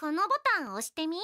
このボタン押してみ